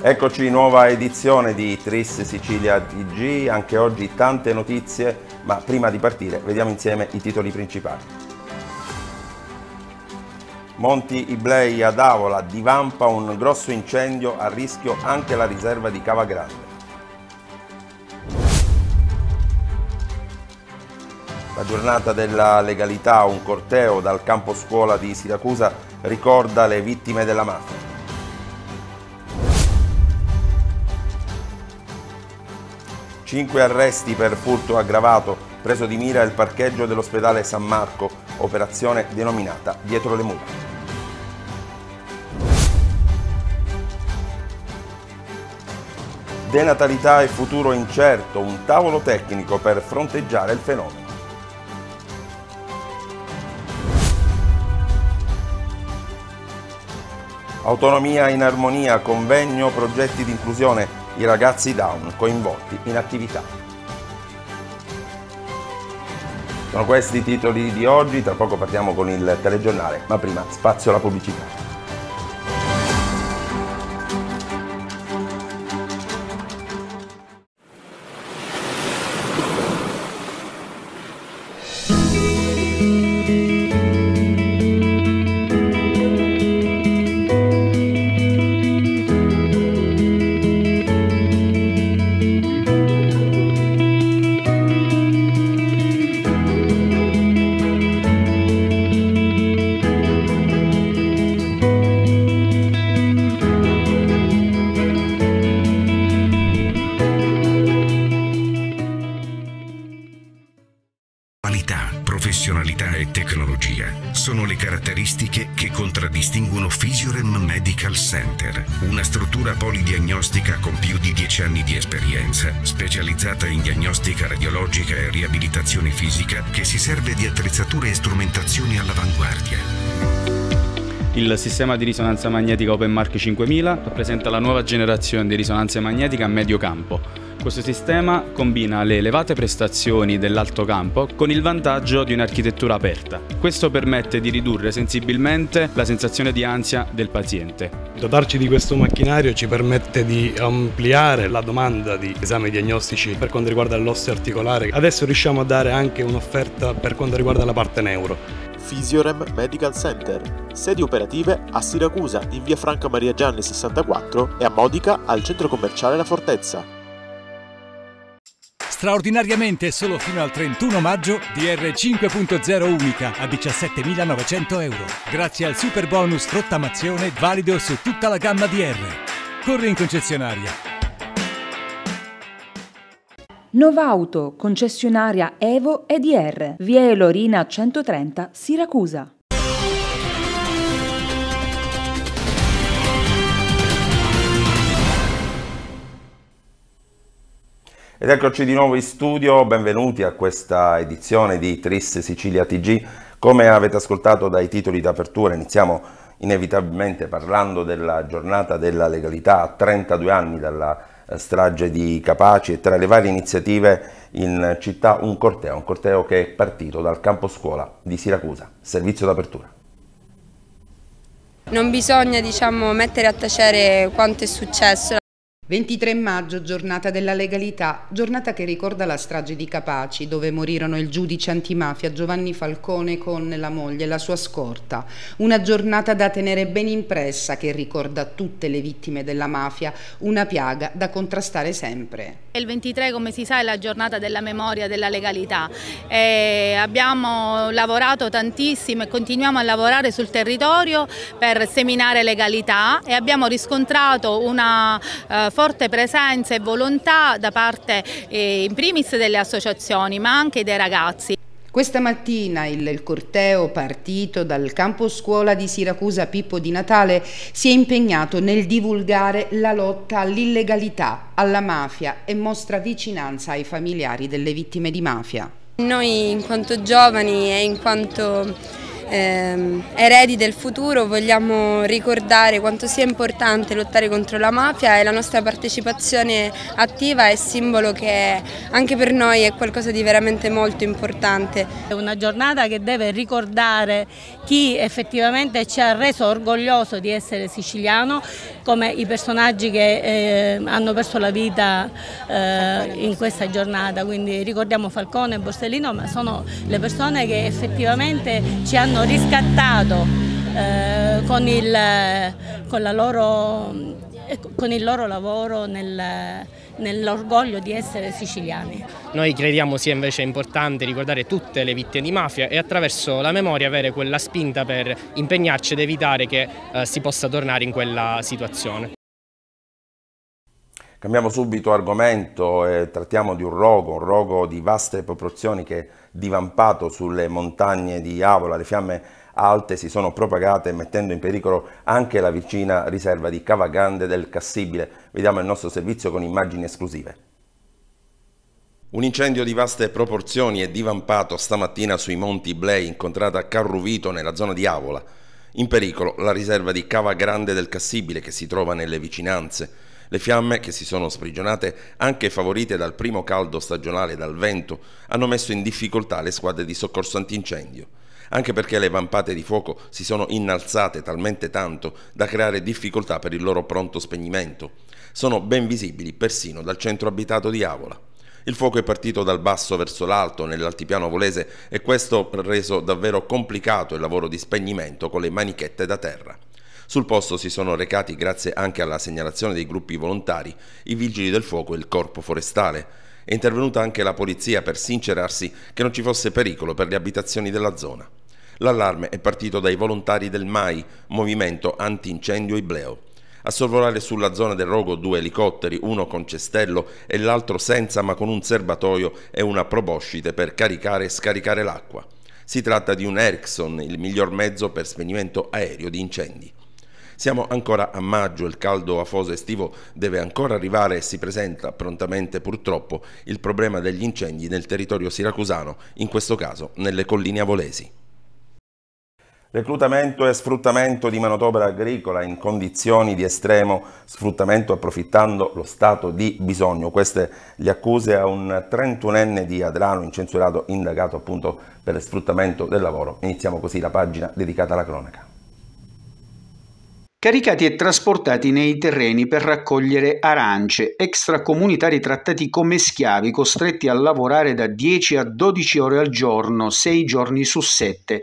Eccoci nuova edizione di Tris Sicilia TG, anche oggi tante notizie, ma prima di partire vediamo insieme i titoli principali. Monti Iblei ad Avola divampa un grosso incendio, a rischio anche la riserva di Cava Grande. La giornata della legalità, un corteo dal campo scuola di Siracusa ricorda le vittime della mafia. 5 arresti per furto aggravato, preso di mira il parcheggio dell'ospedale San Marco, operazione denominata Dietro le mura. Denatalità e futuro incerto, un tavolo tecnico per fronteggiare il fenomeno. Autonomia in armonia, convegno, progetti di inclusione, i ragazzi down coinvolti in attività. Sono questi i titoli di oggi, tra poco partiamo con il telegiornale, ma prima spazio alla pubblicità. qualità, professionalità e tecnologia sono le caratteristiche che contraddistinguono Physiorem Medical Center, una struttura polidiagnostica con più di 10 anni di esperienza, specializzata in diagnostica radiologica e riabilitazione fisica, che si serve di attrezzature e strumentazioni all'avanguardia. Il sistema di risonanza magnetica OpenMark 5000 rappresenta la nuova generazione di risonanza magnetica a medio campo questo sistema combina le elevate prestazioni dell'alto campo con il vantaggio di un'architettura aperta. Questo permette di ridurre sensibilmente la sensazione di ansia del paziente. Dotarci di questo macchinario ci permette di ampliare la domanda di esami diagnostici per quanto riguarda l'osso articolare. Adesso riusciamo a dare anche un'offerta per quanto riguarda la parte neuro. Fisiorem Medical Center, sedi operative a Siracusa in via Franca Maria Gianni 64 e a Modica al centro commerciale La Fortezza straordinariamente solo fino al 31 maggio DR5.0 unica a 17.900 euro. Grazie al super bonus rottamazione valido su tutta la gamma DR. Corri in concessionaria. Novauto, concessionaria Evo e DR, via Elorina 130, Siracusa. Ed eccoci di nuovo in studio, benvenuti a questa edizione di Tris Sicilia TG. Come avete ascoltato dai titoli d'apertura, iniziamo inevitabilmente parlando della giornata della legalità a 32 anni dalla eh, strage di Capaci e tra le varie iniziative in città un corteo, un corteo che è partito dal campo scuola di Siracusa. Servizio d'apertura. Non bisogna diciamo, mettere a tacere quanto è successo. 23 maggio, giornata della legalità, giornata che ricorda la strage di Capaci, dove morirono il giudice antimafia Giovanni Falcone con la moglie e la sua scorta. Una giornata da tenere ben impressa che ricorda tutte le vittime della mafia, una piaga da contrastare sempre. Il 23, come si sa, è la giornata della memoria della legalità. E abbiamo lavorato tantissimo e continuiamo a lavorare sul territorio per seminare legalità e abbiamo riscontrato una eh, forte presenza e volontà da parte eh, in primis delle associazioni ma anche dei ragazzi. Questa mattina il corteo partito dal campo scuola di Siracusa Pippo di Natale si è impegnato nel divulgare la lotta all'illegalità, alla mafia e mostra vicinanza ai familiari delle vittime di mafia. Noi in quanto giovani e in quanto eh, eredi del futuro vogliamo ricordare quanto sia importante lottare contro la mafia e la nostra partecipazione attiva è simbolo che anche per noi è qualcosa di veramente molto importante. È una giornata che deve ricordare chi effettivamente ci ha reso orgoglioso di essere siciliano come i personaggi che eh, hanno perso la vita eh, in questa giornata, quindi ricordiamo Falcone e Borsellino ma sono le persone che effettivamente ci hanno hanno riscattato eh, con, il, con, loro, con, il, loro, lavoro nel, nell'orgoglio di essere siciliani. Noi crediamo sia invece importante ricordare tutte le vittime di mafia e attraverso la memoria avere quella spinta per impegnarci ed evitare che eh, si possa tornare in quella situazione. Cambiamo subito argomento e trattiamo di un rogo, un rogo di vaste proporzioni che è divampato sulle montagne di Avola, le fiamme alte si sono propagate mettendo in pericolo anche la vicina riserva di Cava Grande del Cassibile. Vediamo il nostro servizio con immagini esclusive. Un incendio di vaste proporzioni è divampato stamattina sui monti Blei, incontrata a Carruvito nella zona di Avola. In pericolo la riserva di Cava Grande del Cassibile che si trova nelle vicinanze. Le fiamme, che si sono sprigionate anche favorite dal primo caldo stagionale e dal vento, hanno messo in difficoltà le squadre di soccorso antincendio, anche perché le vampate di fuoco si sono innalzate talmente tanto da creare difficoltà per il loro pronto spegnimento. Sono ben visibili persino dal centro abitato di Avola. Il fuoco è partito dal basso verso l'alto nell'altipiano volese e questo ha reso davvero complicato il lavoro di spegnimento con le manichette da terra. Sul posto si sono recati, grazie anche alla segnalazione dei gruppi volontari, i vigili del fuoco e il corpo forestale. È intervenuta anche la polizia per sincerarsi che non ci fosse pericolo per le abitazioni della zona. L'allarme è partito dai volontari del MAI, Movimento Antincendio Ibleo. A sorvolare sulla zona del rogo due elicotteri, uno con cestello e l'altro senza ma con un serbatoio e una proboscite per caricare e scaricare l'acqua. Si tratta di un Ericsson, il miglior mezzo per spegnimento aereo di incendi. Siamo ancora a maggio, il caldo afoso estivo deve ancora arrivare e si presenta prontamente purtroppo il problema degli incendi nel territorio siracusano, in questo caso nelle colline avolesi. Reclutamento e sfruttamento di manodopera agricola in condizioni di estremo sfruttamento approfittando lo stato di bisogno. Queste le accuse a un 31enne di Adrano incensurato indagato appunto per sfruttamento del lavoro. Iniziamo così la pagina dedicata alla cronaca caricati e trasportati nei terreni per raccogliere arance, extracomunitari trattati come schiavi, costretti a lavorare da 10 a 12 ore al giorno, 6 giorni su 7,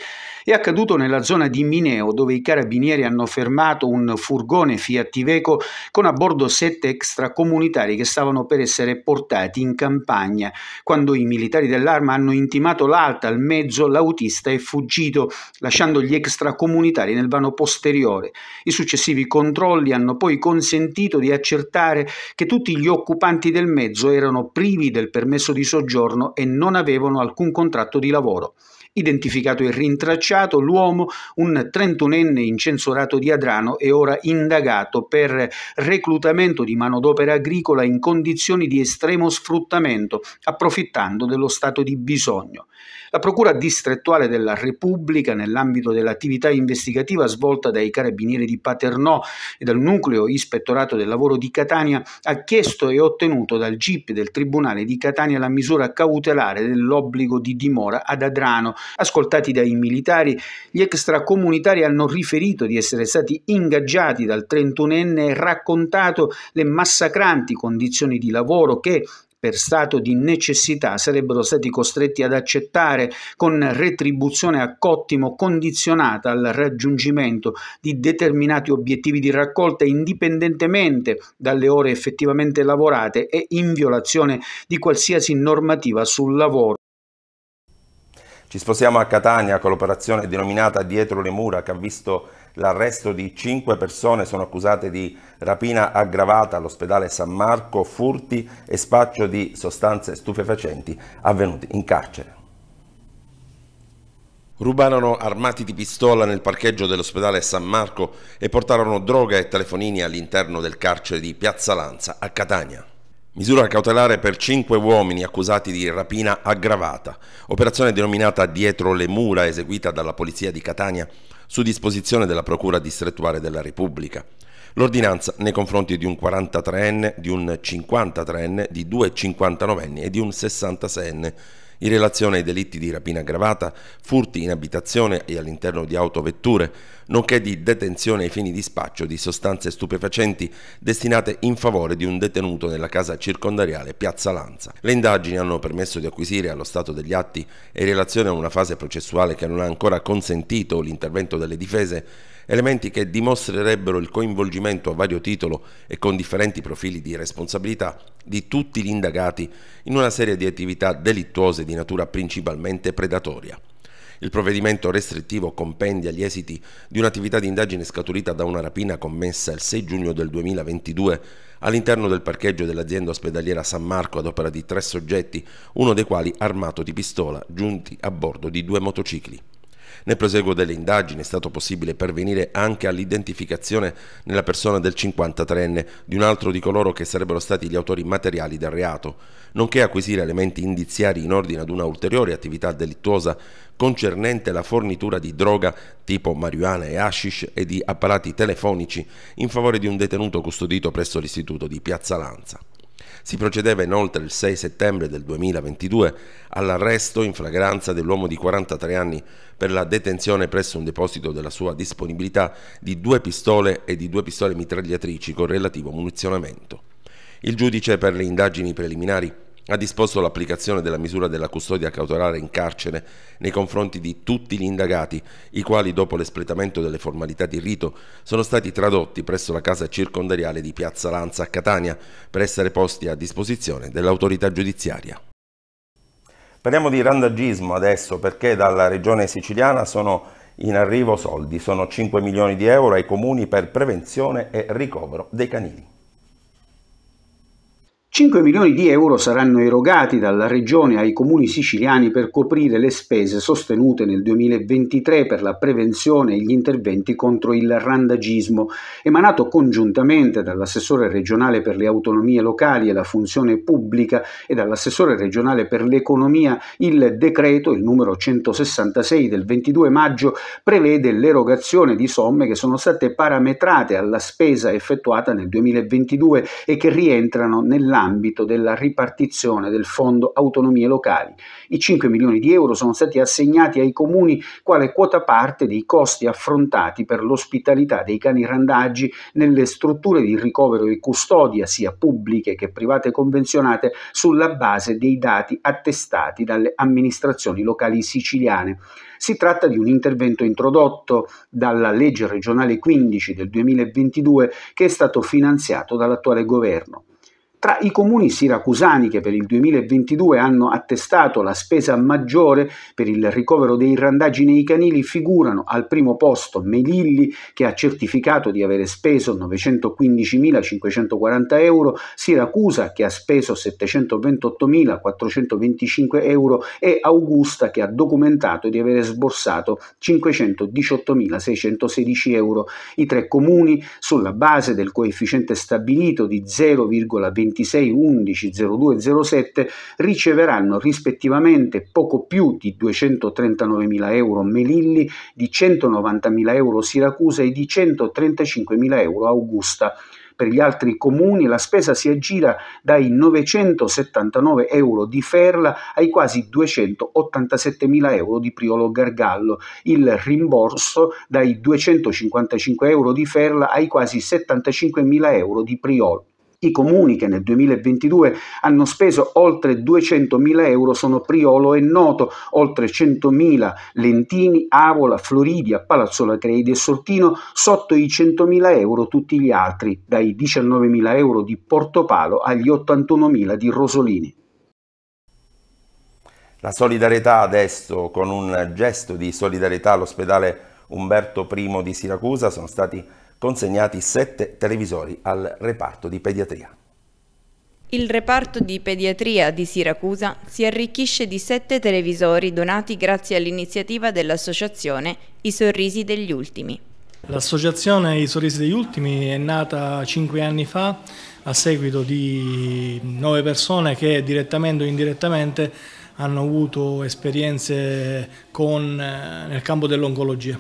è accaduto nella zona di Mineo, dove i carabinieri hanno fermato un furgone Fiat Iveco con a bordo sette extracomunitari che stavano per essere portati in campagna. Quando i militari dell'arma hanno intimato l'alta al mezzo, l'autista è fuggito, lasciando gli extracomunitari nel vano posteriore. I successivi controlli hanno poi consentito di accertare che tutti gli occupanti del mezzo erano privi del permesso di soggiorno e non avevano alcun contratto di lavoro identificato e rintracciato l'uomo, un trentunenne incensurato di Adrano è ora indagato per reclutamento di manodopera agricola in condizioni di estremo sfruttamento, approfittando dello stato di bisogno. La Procura distrettuale della Repubblica, nell'ambito dell'attività investigativa svolta dai carabinieri di Paternò e dal nucleo ispettorato del lavoro di Catania, ha chiesto e ottenuto dal GIP del Tribunale di Catania la misura cautelare dell'obbligo di dimora ad Adrano. Ascoltati dai militari, gli extracomunitari hanno riferito di essere stati ingaggiati dal trentunenne e raccontato le massacranti condizioni di lavoro che, per stato di necessità sarebbero stati costretti ad accettare con retribuzione a cottimo condizionata al raggiungimento di determinati obiettivi di raccolta indipendentemente dalle ore effettivamente lavorate e in violazione di qualsiasi normativa sul lavoro. Ci sposiamo a Catania con l'operazione denominata Dietro le mura che ha visto l'arresto di cinque persone sono accusate di rapina aggravata all'ospedale San Marco, furti e spaccio di sostanze stupefacenti avvenuti in carcere. Rubarono armati di pistola nel parcheggio dell'ospedale San Marco e portarono droga e telefonini all'interno del carcere di Piazza Lanza a Catania. Misura cautelare per cinque uomini accusati di rapina aggravata, operazione denominata Dietro le mura eseguita dalla polizia di Catania su disposizione della Procura distrettuale della Repubblica. L'ordinanza nei confronti di un 43enne, di un 53enne, di due 59enni e di un 66enne in relazione ai delitti di rapina aggravata, furti in abitazione e all'interno di autovetture, nonché di detenzione ai fini di spaccio di sostanze stupefacenti destinate in favore di un detenuto nella casa circondariale Piazza Lanza. Le indagini hanno permesso di acquisire allo stato degli atti e in relazione a una fase processuale che non ha ancora consentito l'intervento delle difese elementi che dimostrerebbero il coinvolgimento a vario titolo e con differenti profili di responsabilità di tutti gli indagati in una serie di attività delittuose di natura principalmente predatoria. Il provvedimento restrittivo compendia gli esiti di un'attività di indagine scaturita da una rapina commessa il 6 giugno del 2022 all'interno del parcheggio dell'azienda ospedaliera San Marco ad opera di tre soggetti, uno dei quali armato di pistola, giunti a bordo di due motocicli. Nel proseguo delle indagini è stato possibile pervenire anche all'identificazione nella persona del 53enne di un altro di coloro che sarebbero stati gli autori materiali del reato, nonché acquisire elementi indiziari in ordine ad una ulteriore attività delittuosa concernente la fornitura di droga tipo marijuana e hashish e di apparati telefonici in favore di un detenuto custodito presso l'istituto di Piazza Lanza. Si procedeva inoltre il 6 settembre del 2022 all'arresto in flagranza dell'uomo di 43 anni per la detenzione presso un deposito della sua disponibilità di due pistole e di due pistole mitragliatrici con relativo munizionamento. Il giudice per le indagini preliminari ha disposto l'applicazione della misura della custodia cautelare in carcere nei confronti di tutti gli indagati, i quali dopo l'espletamento delle formalità di rito sono stati tradotti presso la casa circondariale di Piazza Lanza a Catania per essere posti a disposizione dell'autorità giudiziaria. Parliamo di randagismo adesso perché dalla regione siciliana sono in arrivo soldi, sono 5 milioni di euro ai comuni per prevenzione e ricovero dei canini. 5 milioni di euro saranno erogati dalla Regione ai comuni siciliani per coprire le spese sostenute nel 2023 per la prevenzione e gli interventi contro il randagismo, emanato congiuntamente dall'assessore regionale per le autonomie locali e la funzione pubblica e dall'assessore regionale per l'economia, il decreto, il numero 166 del 22 maggio, prevede l'erogazione di somme che sono state parametrate alla spesa effettuata nel 2022 e che rientrano nell'anno nell'ambito della ripartizione del Fondo Autonomie Locali. I 5 milioni di euro sono stati assegnati ai comuni quale quota parte dei costi affrontati per l'ospitalità dei cani randaggi nelle strutture di ricovero e custodia, sia pubbliche che private convenzionate, sulla base dei dati attestati dalle amministrazioni locali siciliane. Si tratta di un intervento introdotto dalla legge regionale 15 del 2022 che è stato finanziato dall'attuale governo tra i comuni siracusani che per il 2022 hanno attestato la spesa maggiore per il ricovero dei randaggi nei canili figurano al primo posto Melilli che ha certificato di avere speso 915.540 euro, Siracusa che ha speso 728.425 euro e Augusta che ha documentato di avere sborsato 518.616 euro. I tre comuni sulla base del coefficiente stabilito di 0,25 26 11 0207 riceveranno rispettivamente poco più di 239.000 euro Melilli, di 190.000 euro Siracusa e di 135.000 euro Augusta. Per gli altri comuni la spesa si aggira dai 979 euro di Ferla ai quasi 287 mila euro di Priolo Gargallo, il rimborso dai 255 euro di Ferla ai quasi 75 mila euro di Priolo. I comuni che nel 2022 hanno speso oltre 200.000 euro sono Priolo e Noto, oltre 100.000 Lentini, Avola, Floridia, Palazzola Credi e Sortino, sotto i 100.000 euro tutti gli altri, dai 19.000 euro di Portopalo agli 81.000 di Rosolini. La solidarietà adesso, con un gesto di solidarietà all'ospedale Umberto I di Siracusa, sono stati consegnati sette televisori al reparto di pediatria. Il reparto di pediatria di Siracusa si arricchisce di sette televisori donati grazie all'iniziativa dell'associazione I Sorrisi degli Ultimi. L'associazione I Sorrisi degli Ultimi è nata cinque anni fa a seguito di nove persone che direttamente o indirettamente hanno avuto esperienze con, eh, nel campo dell'oncologia.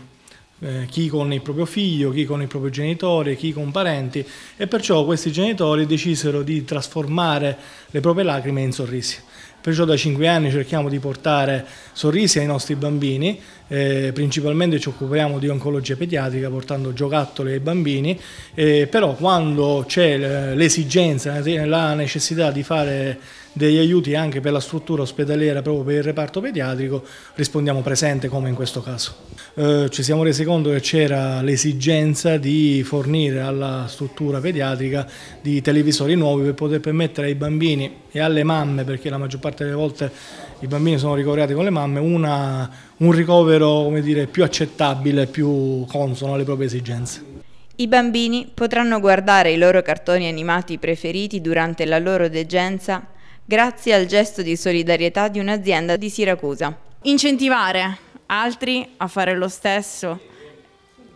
Eh, chi con il proprio figlio, chi con il proprio genitore, chi con parenti e perciò questi genitori decisero di trasformare le proprie lacrime in sorrisi. Perciò da cinque anni cerchiamo di portare sorrisi ai nostri bambini, eh, principalmente ci occupiamo di oncologia pediatrica portando giocattoli ai bambini, eh, però quando c'è l'esigenza, la necessità di fare degli aiuti anche per la struttura ospedaliera, proprio per il reparto pediatrico, rispondiamo presente come in questo caso. Eh, ci siamo resi conto che c'era l'esigenza di fornire alla struttura pediatrica di televisori nuovi per poter permettere ai bambini e alle mamme, perché la maggior parte delle volte i bambini sono ricoverati con le mamme, una, un ricovero dire, più accettabile, più consono alle proprie esigenze. I bambini potranno guardare i loro cartoni animati preferiti durante la loro degenza grazie al gesto di solidarietà di un'azienda di Siracusa. Incentivare altri a fare lo stesso,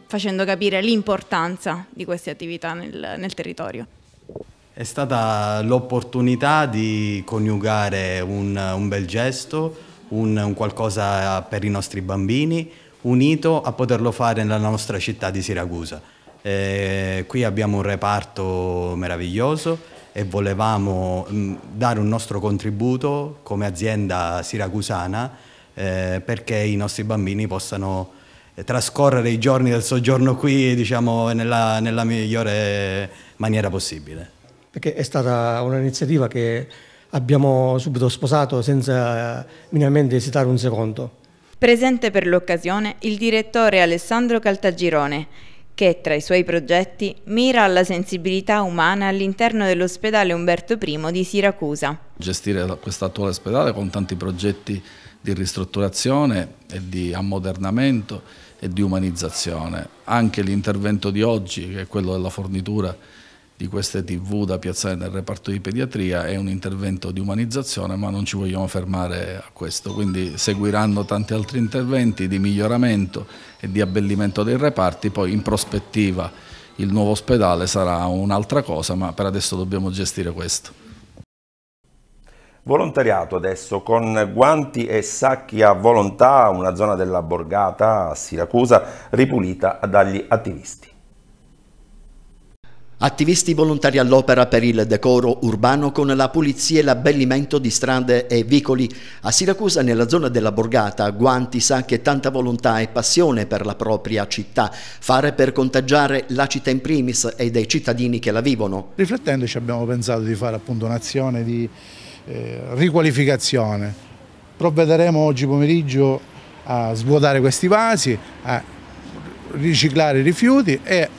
facendo capire l'importanza di queste attività nel, nel territorio. È stata l'opportunità di coniugare un, un bel gesto, un, un, qualcosa per i nostri bambini, unito a poterlo fare nella nostra città di Siracusa. Eh, qui abbiamo un reparto meraviglioso e volevamo mm, dare un nostro contributo come azienda siracusana eh, perché i nostri bambini possano eh, trascorrere i giorni del soggiorno qui diciamo, nella, nella migliore maniera possibile. Perché è stata un'iniziativa che abbiamo subito sposato senza eh, minimamente esitare un secondo. Presente per l'occasione il direttore Alessandro Caltagirone che tra i suoi progetti mira alla sensibilità umana all'interno dell'ospedale Umberto I di Siracusa. Gestire questo attuale ospedale con tanti progetti di ristrutturazione e di ammodernamento e di umanizzazione. Anche l'intervento di oggi, che è quello della fornitura di queste tv da piazzare nel reparto di pediatria è un intervento di umanizzazione ma non ci vogliamo fermare a questo, quindi seguiranno tanti altri interventi di miglioramento e di abbellimento dei reparti, poi in prospettiva il nuovo ospedale sarà un'altra cosa ma per adesso dobbiamo gestire questo. Volontariato adesso con guanti e sacchi a volontà, una zona della borgata a Siracusa ripulita dagli attivisti. Attivisti volontari all'opera per il decoro urbano con la pulizia e l'abbellimento di strade e vicoli. A Siracusa, nella zona della Borgata, Guanti sa che tanta volontà e passione per la propria città, fare per contagiare la città in primis e dei cittadini che la vivono. Riflettendoci abbiamo pensato di fare appunto un'azione di eh, riqualificazione. Provvederemo oggi pomeriggio a svuotare questi vasi, a riciclare i rifiuti e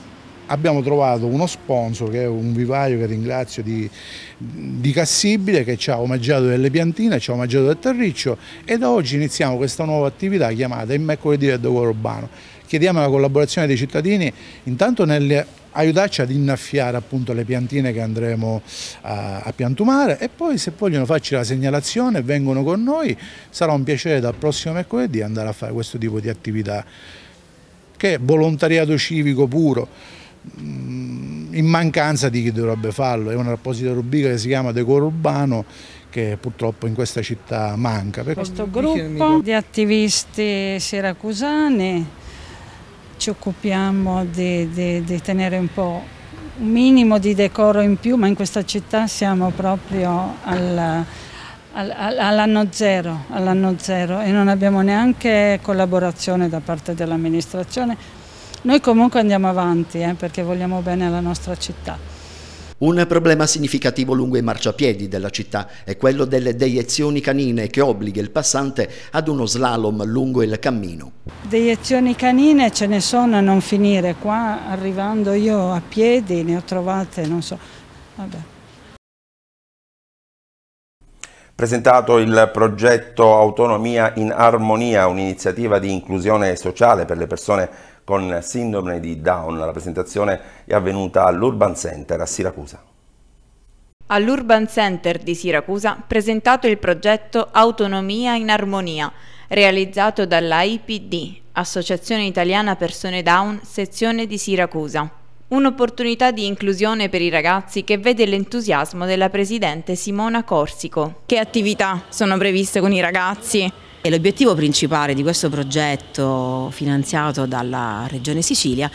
abbiamo trovato uno sponsor che è un vivaio che ringrazio di, di Cassibile che ci ha omaggiato delle piantine, ci ha omaggiato del terriccio e da oggi iniziamo questa nuova attività chiamata Il mercoledì del dovere urbano. Chiediamo la collaborazione dei cittadini intanto nel aiutarci ad innaffiare appunto le piantine che andremo a, a, piantumare e poi se vogliono farci la segnalazione vengono con noi, sarà un piacere dal prossimo mercoledì andare a fare questo tipo di attività che è volontariato civico puro. Mm, in mancanza di chi dovrebbe farlo, è una apposita rubrica che si chiama Decoro Urbano che purtroppo in questa città manca. Questo gruppo di attivisti siracusani ci occupiamo di, di, di tenere un po' un minimo di decoro in più, ma in questa città siamo proprio al, all'anno zero, all zero, e non abbiamo neanche collaborazione da parte dell'amministrazione noi comunque andiamo avanti eh, perché vogliamo bene alla nostra città. Un problema significativo lungo i marciapiedi della città è quello delle deiezioni canine che obbliga il passante ad uno slalom lungo il cammino. Deiezioni canine ce ne sono a non finire, qua arrivando io a piedi ne ho trovate, non so, vabbè. Presentato il progetto Autonomia in Armonia, un'iniziativa di inclusione sociale per le persone con sindrome di Down. La presentazione è avvenuta all'Urban Center a Siracusa. All'Urban Center di Siracusa presentato il progetto Autonomia in Armonia, realizzato dalla IPD, Associazione Italiana Persone Down, sezione di Siracusa. Un'opportunità di inclusione per i ragazzi che vede l'entusiasmo della presidente Simona Corsico. Che attività sono previste con i ragazzi? l'obiettivo principale di questo progetto finanziato dalla Regione Sicilia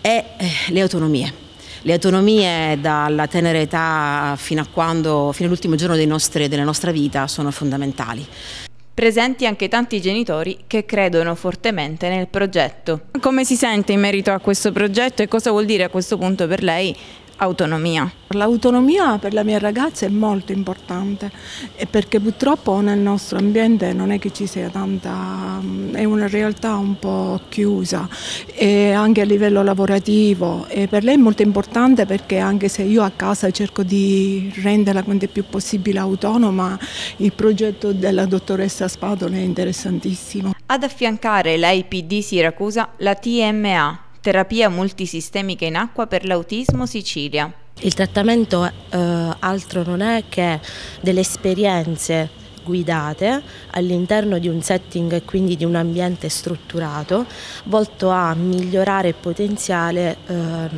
è eh, le autonomie. Le autonomie dalla tenera età fino, fino all'ultimo giorno nostri, della nostra vita sono fondamentali presenti anche tanti genitori che credono fortemente nel progetto. Come si sente in merito a questo progetto e cosa vuol dire a questo punto per lei autonomia. L'autonomia per la mia ragazza è molto importante perché purtroppo nel nostro ambiente non è che ci sia tanta, è una realtà un po' chiusa e anche a livello lavorativo e per lei è molto importante perché anche se io a casa cerco di renderla quanto più possibile autonoma, il progetto della dottoressa Spadola è interessantissimo. Ad affiancare l'AIPD Siracusa la TMA terapia multisistemica in acqua per l'autismo Sicilia. Il trattamento eh, altro non è che delle esperienze guidate all'interno di un setting e quindi di un ambiente strutturato volto a migliorare e potenziare ehm,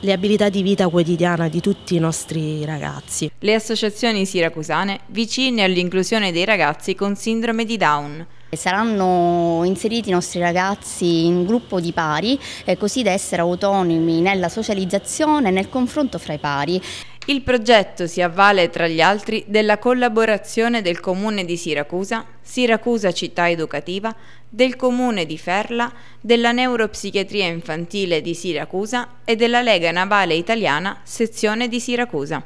le abilità di vita quotidiana di tutti i nostri ragazzi. Le associazioni siracusane vicine all'inclusione dei ragazzi con sindrome di Down Saranno inseriti i nostri ragazzi in gruppo di pari, eh, così da essere autonomi nella socializzazione e nel confronto fra i pari. Il progetto si avvale tra gli altri della collaborazione del Comune di Siracusa, Siracusa Città Educativa, del Comune di Ferla, della Neuropsichiatria Infantile di Siracusa e della Lega Navale Italiana, sezione di Siracusa.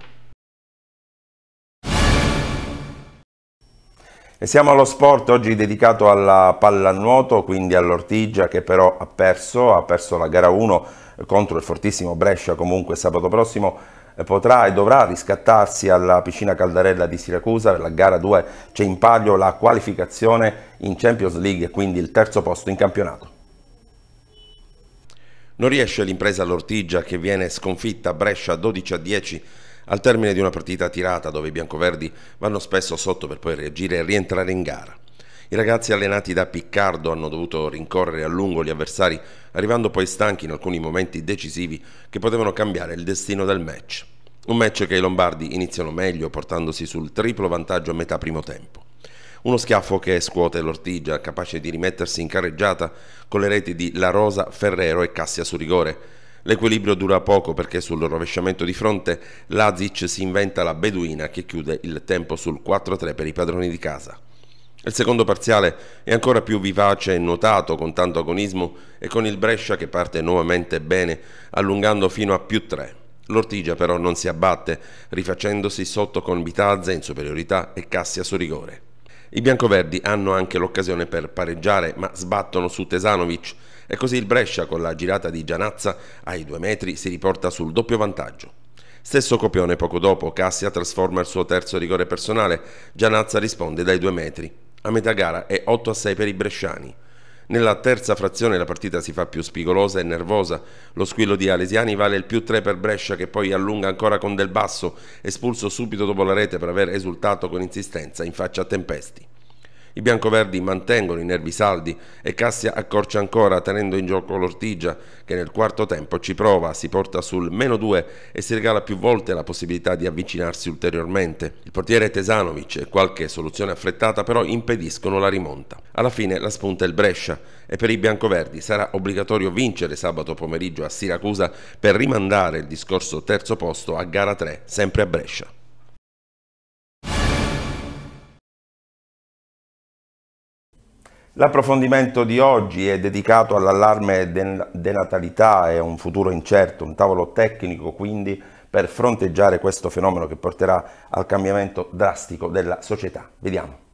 E siamo allo sport oggi dedicato alla pallanuoto, quindi all'Ortigia che però ha perso, ha perso la gara 1 contro il fortissimo Brescia comunque sabato prossimo eh, potrà e dovrà riscattarsi alla piscina Caldarella di Siracusa, la gara 2 c'è in palio la qualificazione in Champions League e quindi il terzo posto in campionato. Non riesce l'impresa all'Ortigia che viene sconfitta a Brescia 12 a 10 al termine di una partita tirata dove i biancoverdi vanno spesso sotto per poi reagire e rientrare in gara. I ragazzi allenati da Piccardo hanno dovuto rincorrere a lungo gli avversari, arrivando poi stanchi in alcuni momenti decisivi che potevano cambiare il destino del match. Un match che i Lombardi iniziano meglio portandosi sul triplo vantaggio a metà primo tempo. Uno schiaffo che scuote l'Ortigia, capace di rimettersi in carreggiata con le reti di La Rosa, Ferrero e Cassia su rigore, L'equilibrio dura poco perché sul rovesciamento di fronte Lazic si inventa la beduina che chiude il tempo sul 4-3 per i padroni di casa. Il secondo parziale è ancora più vivace e notato con tanto agonismo e con il Brescia che parte nuovamente bene allungando fino a più 3. L'Ortigia però non si abbatte rifacendosi sotto con Bitazza in superiorità e Cassia su rigore. I biancoverdi hanno anche l'occasione per pareggiare ma sbattono su Tesanovic e così il Brescia con la girata di Gianazza ai due metri si riporta sul doppio vantaggio. Stesso copione poco dopo, Cassia trasforma il suo terzo rigore personale, Gianazza risponde dai due metri. A metà gara è 8 a 6 per i bresciani. Nella terza frazione la partita si fa più spigolosa e nervosa. Lo squillo di Alesiani vale il più 3 per Brescia che poi allunga ancora con Del Basso, espulso subito dopo la rete per aver esultato con insistenza in faccia a Tempesti. I biancoverdi mantengono i nervi saldi e Cassia accorcia ancora tenendo in gioco l'Ortigia che nel quarto tempo ci prova, si porta sul meno 2 e si regala più volte la possibilità di avvicinarsi ulteriormente. Il portiere Tesanovic e qualche soluzione affrettata però impediscono la rimonta. Alla fine la spunta è il Brescia e per i biancoverdi sarà obbligatorio vincere sabato pomeriggio a Siracusa per rimandare il discorso terzo posto a gara 3, sempre a Brescia. L'approfondimento di oggi è dedicato all'allarme denatalità e a un futuro incerto, un tavolo tecnico quindi per fronteggiare questo fenomeno che porterà al cambiamento drastico della società. Vediamo.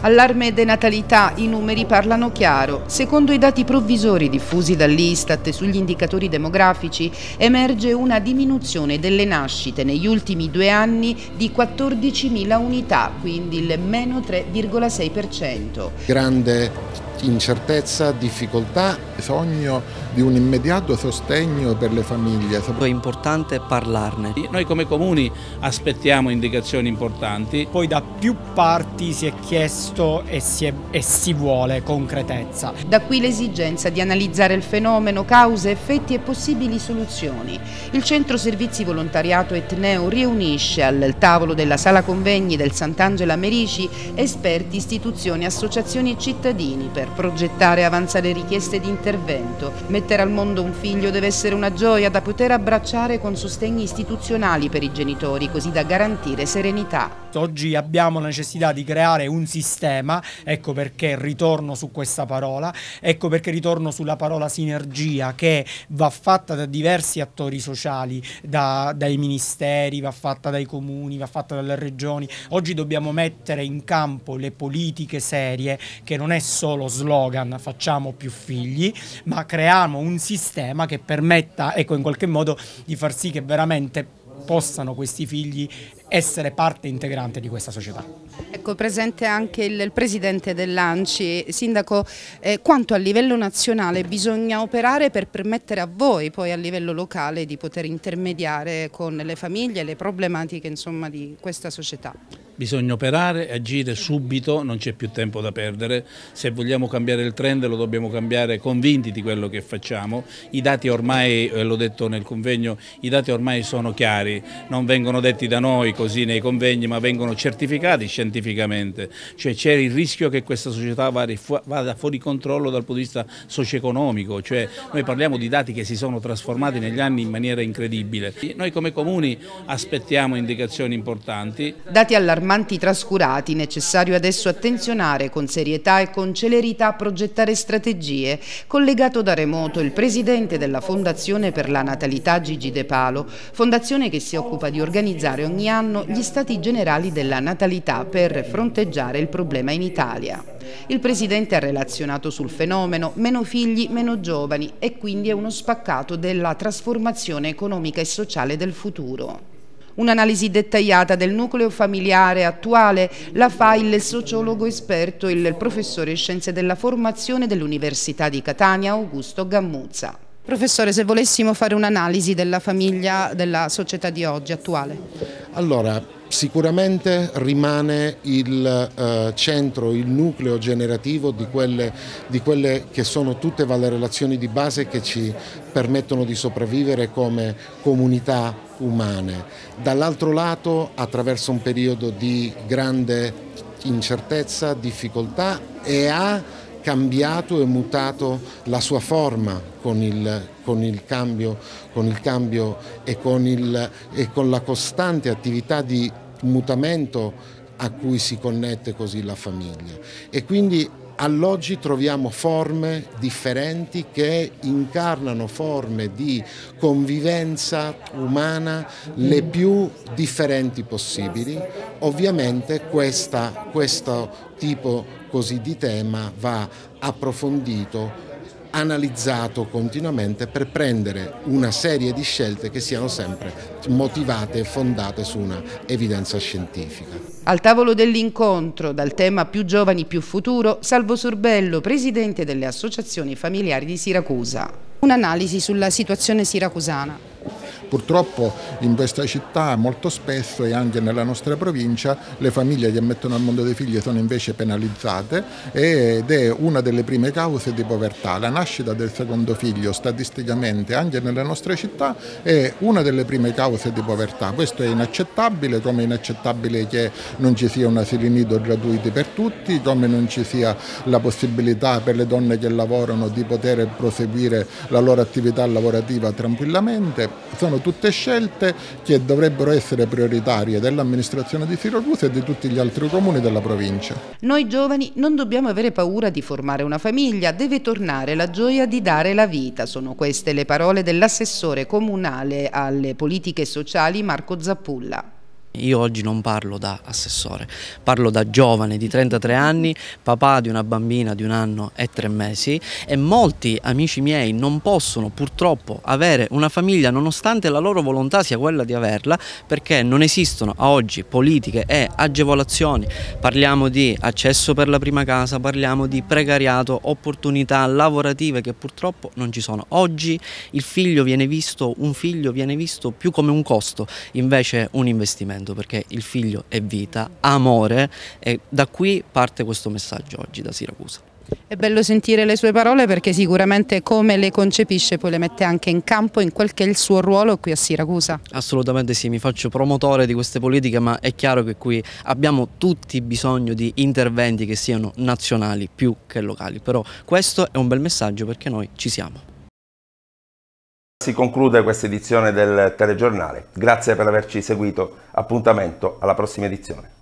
Allarme denatalità, i numeri parlano chiaro. Secondo i dati provvisori diffusi dall'Istat sugli indicatori demografici, emerge una diminuzione delle nascite negli ultimi due anni di 14.000 unità, quindi il meno 3,6%. Grande incertezza, difficoltà. Bisogno di un immediato sostegno per le famiglie. È importante parlarne. Noi come comuni aspettiamo indicazioni importanti. Poi da più parti si è chiesto e si, è, e si vuole concretezza. Da qui l'esigenza di analizzare il fenomeno, cause, effetti e possibili soluzioni. Il Centro Servizi Volontariato Etneo riunisce al tavolo della Sala Convegni del Sant'Angela Merici esperti, istituzioni, associazioni e cittadini per per progettare e avanzare richieste di intervento. Mettere al mondo un figlio deve essere una gioia da poter abbracciare con sostegni istituzionali per i genitori, così da garantire serenità. Oggi abbiamo la necessità di creare un sistema, ecco perché ritorno su questa parola, ecco perché ritorno sulla parola sinergia che va fatta da diversi attori sociali, da, dai ministeri, va fatta dai comuni, va fatta dalle regioni. Oggi dobbiamo mettere in campo le politiche serie che non è solo sbagliare slogan facciamo più figli, ma creiamo un sistema che permetta, ecco, in qualche modo di far sì che veramente possano questi figli essere parte integrante di questa società. Ecco, presente anche il, il presidente dell'ANCI, Sindaco, eh, quanto a livello nazionale bisogna operare per permettere a voi poi a livello locale di poter intermediare con le famiglie le problematiche insomma, di questa società? Bisogna operare, e agire subito, non c'è più tempo da perdere. Se vogliamo cambiare il trend lo dobbiamo cambiare convinti di quello che facciamo. I dati ormai, eh, l'ho detto nel convegno, i dati ormai sono chiari, non vengono detti da noi così nei convegni, ma vengono certificati scientificamente. Cioè c'è il rischio che questa società vada fuori controllo dal punto di vista socio-economico, cioè noi parliamo di dati che si sono trasformati negli anni in maniera incredibile. Noi come comuni aspettiamo indicazioni importanti. Dati allarmanti allarmanti trascurati, necessario adesso attenzionare con serietà e con celerità a progettare strategie. Collegato da remoto il presidente della Fondazione per la Natalità Gigi De Palo, fondazione che si occupa di organizzare ogni anno gli stati generali della natalità per fronteggiare il problema in Italia. Il presidente ha relazionato sul fenomeno meno figli, meno giovani e quindi è uno spaccato della trasformazione economica e sociale del futuro. Un'analisi dettagliata del nucleo familiare attuale la fa il sociologo esperto, il professore Scienze della Formazione dell'Università di Catania, Augusto Gammuzza. Professore, se volessimo fare un'analisi della famiglia, della società di oggi attuale. Allora, Sicuramente rimane il eh, centro, il nucleo generativo di quelle, di quelle, che sono tutte le relazioni di base che ci permettono di sopravvivere come comunità umane. Dall'altro lato, attraverso un periodo di grande incertezza, difficoltà e a cambiato e mutato la sua forma con il, con il, cambio, con il cambio, e, con il, e con la costante attività di mutamento a cui si connette così la famiglia. E quindi all'oggi troviamo forme differenti che incarnano forme di convivenza umana le più differenti possibili. Ovviamente questa, questo tipo di così di tema va approfondito, analizzato continuamente per prendere una serie di scelte che siano sempre motivate e fondate su una evidenza scientifica. Al tavolo dell'incontro, dal tema Più giovani più futuro, Salvo Sorbello, presidente delle associazioni familiari di Siracusa. Un'analisi sulla situazione siracusana. Purtroppo in questa città molto spesso e anche nella nostra provincia le famiglie che mettono al mondo dei figli sono invece penalizzate ed è una delle prime cause di povertà. La nascita del secondo figlio statisticamente anche nella nostra città è una delle prime cause di povertà. Questo è inaccettabile come è inaccettabile che non ci sia un asilo nido gratuito per tutti, come non ci sia la possibilità per le donne che lavorano di poter proseguire la loro attività lavorativa tranquillamente. Sono sono tutte scelte che dovrebbero essere prioritarie dell'amministrazione di Siracusa e di tutti gli altri comuni della provincia. Noi giovani non dobbiamo avere paura di formare una famiglia, deve tornare la gioia di dare la vita. Sono queste le parole dell'assessore comunale alle politiche sociali Marco Zappulla. Io oggi non parlo da assessore, parlo da giovane di 33 anni, papà di una bambina di un anno e tre mesi e molti amici miei non possono purtroppo avere una famiglia nonostante la loro volontà sia quella di averla perché non esistono a oggi politiche e agevolazioni. Parliamo di accesso per la prima casa, parliamo di precariato, opportunità lavorative che purtroppo non ci sono. Oggi il figlio viene visto, un figlio viene visto più come un costo invece un investimento contenuto perché il figlio è vita, amore e da qui parte questo messaggio oggi da Siracusa. È bello sentire le sue parole perché sicuramente come le concepisce poi le mette anche in campo in quel che è il suo ruolo qui a Siracusa. Assolutamente sì, mi faccio promotore di queste politiche ma è chiaro che qui abbiamo tutti bisogno di interventi che siano nazionali più che locali, però questo è un bel messaggio perché noi ci siamo. Si conclude questa edizione del telegiornale. Grazie per averci seguito. Appuntamento alla prossima edizione.